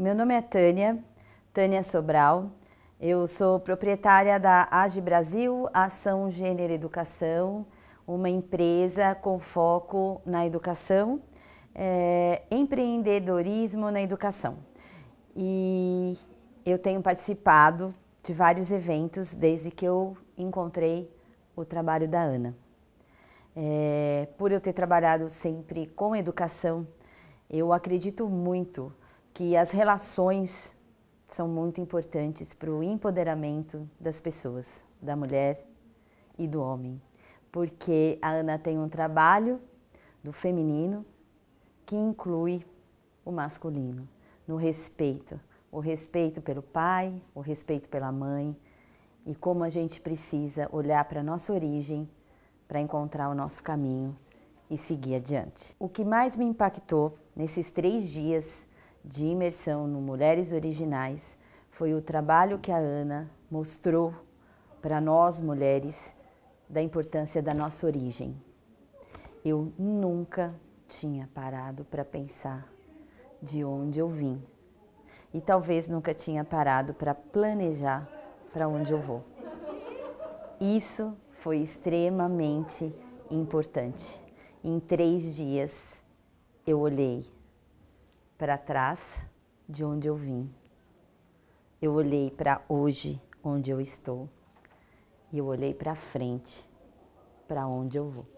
Meu nome é Tânia, Tânia Sobral. Eu sou proprietária da Age Brasil Ação Gênero Educação, uma empresa com foco na educação, é, empreendedorismo na educação. E eu tenho participado de vários eventos desde que eu encontrei o trabalho da Ana. É, por eu ter trabalhado sempre com educação, eu acredito muito que as relações são muito importantes para o empoderamento das pessoas, da mulher e do homem. Porque a Ana tem um trabalho do feminino que inclui o masculino, no respeito. O respeito pelo pai, o respeito pela mãe e como a gente precisa olhar para a nossa origem para encontrar o nosso caminho e seguir adiante. O que mais me impactou nesses três dias de imersão no Mulheres Originais foi o trabalho que a Ana mostrou para nós mulheres da importância da nossa origem. Eu nunca tinha parado para pensar de onde eu vim e talvez nunca tinha parado para planejar para onde eu vou. Isso foi extremamente importante. Em três dias eu olhei para trás de onde eu vim. Eu olhei para hoje, onde eu estou, e eu olhei para frente, para onde eu vou.